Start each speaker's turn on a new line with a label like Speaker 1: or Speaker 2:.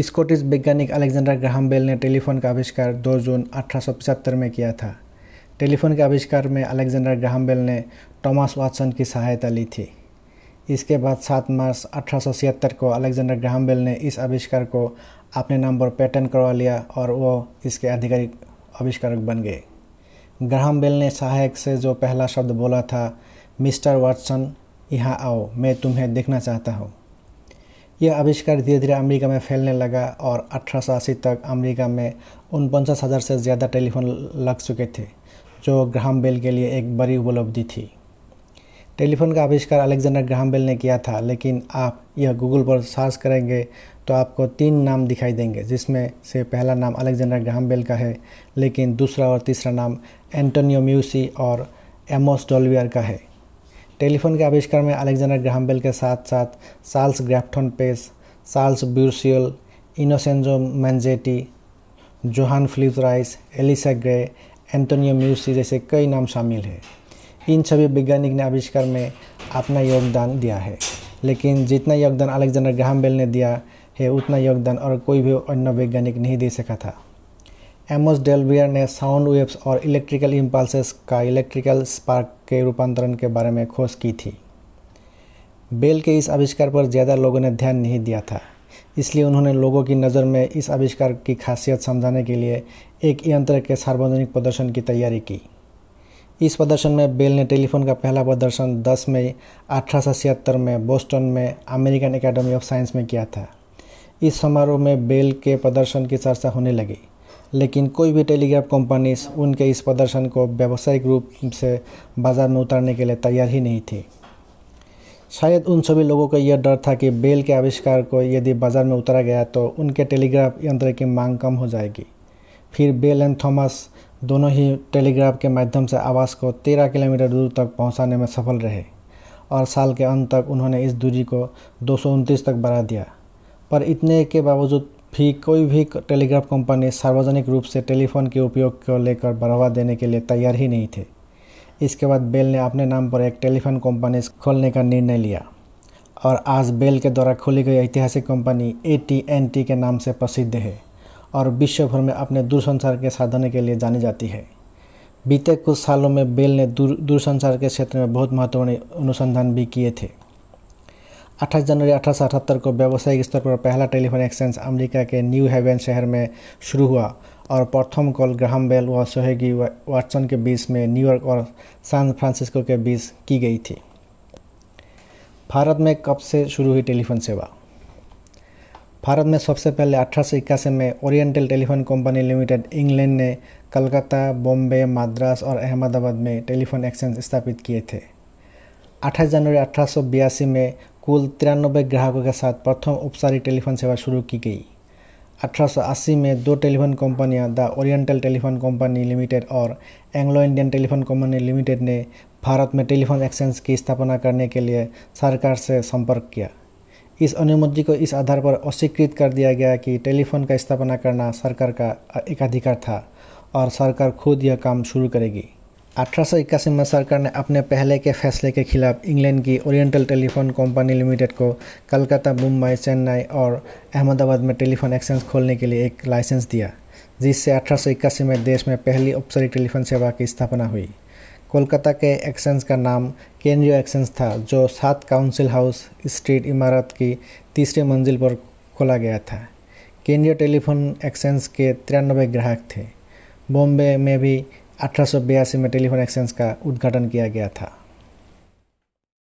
Speaker 1: Scottish वैज्ञानिक Alexander Graham Bell ने telephone का आविष्कार 2 जून अठारह में किया था टेलीफोन के आविष्कार में अलेक्जेंडर ग्राहम बेल ने टॉमस वाटसन की सहायता ली थी इसके बाद 7 मार्च अठारह को अलेक्जेंडर ग्राहम बेल ने इस आविष्कार को अपने नाम पर पैटर्न करवा लिया और वो इसके आधिकारिक आविष्कारक बन गए ग्राहम बेल ने सहायक से जो पहला शब्द बोला था मिस्टर वाटसन यहाँ आओ मैं तुम्हें देखना चाहता हूँ यह आविष्कार धीरे धीरे अमेरिका में फैलने लगा और अठारह तक अमेरिका में उन हज़ार से ज़्यादा टेलीफोन लग चुके थे जो ग्राहम बेल के लिए एक बड़ी उपलब्धि थी टेलीफोन का आविष्कार अलेक्जेंडर ग्राहम बेल ने किया था लेकिन आप यह गूगल पर सर्च करेंगे तो आपको तीन नाम दिखाई देंगे जिसमें से पहला नाम अलेक्जेंडर ग्राहम बेल का है लेकिन दूसरा और तीसरा नाम एंटोनियो म्यूसी और एमोस डोलवियर का है टेलीफोन के आविष्कार में अलेक्जेंडर ग्राहम बेल के साथ साथ Charles Grafton Page Charles Bourseul Innocenzo Manzetti Johann Philipp Reis Elisha Gray Antonio Meucci जैसे कई नाम शामिल हैं इन सभी वैज्ञानिक ने आविष्कार में अपना योगदान दिया है लेकिन जितना योगदान अलेक्जेंडर ग्राहम बेल ने दिया है उतना योगदान और कोई भी अन्य वैज्ञानिक नहीं दे सका था एमोस डेलवियर ने साउंड वेव्स और इलेक्ट्रिकल इम्पल्सेस का इलेक्ट्रिकल स्पार्क के रूपांतरण के बारे में खोज की थी बेल के इस आविष्कार पर ज़्यादा लोगों ने ध्यान नहीं दिया था इसलिए उन्होंने लोगों की नज़र में इस आविष्कार की खासियत समझाने के लिए एक यंत्र के सार्वजनिक प्रदर्शन की तैयारी की इस प्रदर्शन में बेल ने टेलीफोन का पहला प्रदर्शन 10 मई अठारह में बोस्टन में अमेरिकन एकेडमी ऑफ साइंस में किया था इस समारोह में बेल के प्रदर्शन की चर्चा होने लगी लेकिन कोई भी टेलीग्राफ कंपनीज उनके इस प्रदर्शन को व्यावसायिक रूप से बाज़ार में उतारने के लिए तैयार ही नहीं थी शायद उन सभी लोगों को यह डर था कि बेल के आविष्कार को यदि बाज़ार में उतारा गया तो उनके टेलीग्राफ यंत्र की मांग कम हो जाएगी फिर बेल एंड थॉमस दोनों ही टेलीग्राफ के माध्यम से आवाज़ को तेरह किलोमीटर दूर तक पहुंचाने में सफल रहे और साल के अंत तक उन्होंने इस दूरी को दो तक बढ़ा दिया पर इतने के बावजूद भी कोई भी टेलीग्राफ कंपनी सार्वजनिक रूप से टेलीफोन के उपयोग को लेकर बढ़ावा देने के लिए तैयार ही नहीं थे इसके बाद बेल ने अपने नाम पर एक टेलीफोन कंपनी खोलने का निर्णय लिया और आज बेल के द्वारा खोली गई ऐतिहासिक company A T and T के नाम से प्रसिद्ध है और विश्व भर में अपने दूरसंचार के साधन के लिए जानी जाती है बीते कुछ सालों में बेल ने दूर दूरसंचार के क्षेत्र में बहुत महत्वपूर्ण अनुसंधान भी किए थे अट्ठाईस जनवरी अठारह को व्यावसायिक स्तर पर पहला टेलीफोन एक्सचेंज अमेरिका के न्यू हेवन शहर में शुरू हुआ और प्रथम कॉल ग्राहम बेल व सोहेगी वाटसन के बीच में न्यूयॉर्क और सैन फ्रांसिस्को के बीच की गई थी भारत में कब से शुरू हुई टेलीफोन सेवा भारत में सबसे पहले अठारह में Oriental Telephone Company Limited England ने कलकत्ता बॉम्बे मद्रास और अहमदाबाद में टेलीफोन एक्सचेंज स्थापित किए थे 28 जनवरी अठारह में कुल तिरानबे ग्राहकों के साथ प्रथम औपचारिक टेलीफोन सेवा शुरू की गई अठारह में दो टेलीफोन कंपनियां the Oriental Telephone Company Limited और Anglo Indian Telephone Company Limited ने भारत में टेलीफोन एक्सचेंज की स्थापना करने के लिए सरकार से संपर्क किया इस अनुमति को इस आधार पर अस्वीकृत कर दिया गया कि टेलीफोन का स्थापना करना सरकार का एकाधिकार था और सरकार खुद यह काम शुरू करेगी अठारह में सरकार ने अपने पहले के फैसले के खिलाफ इंग्लैंड की ओरिएंटल टेलीफोन कंपनी लिमिटेड को कलकत्ता मुंबई चेन्नई और अहमदाबाद में टेलीफोन एक्सचेंज खोलने के लिए एक लाइसेंस दिया जिससे अठारह में देश में पहली औपचारिक टेलीफोन सेवा की स्थापना हुई कोलकाता के एक्सचेंज का नाम केंद्रीय एक्सचेंज था जो सात काउंसिल हाउस स्ट्रीट इमारत की तीसरी मंजिल पर खोला गया था केंद्रीय टेलीफोन एक्सचेंज के तिरानबे ग्राहक थे बॉम्बे में भी अठारह में टेलीफोन एक्सचेंज का उद्घाटन किया गया था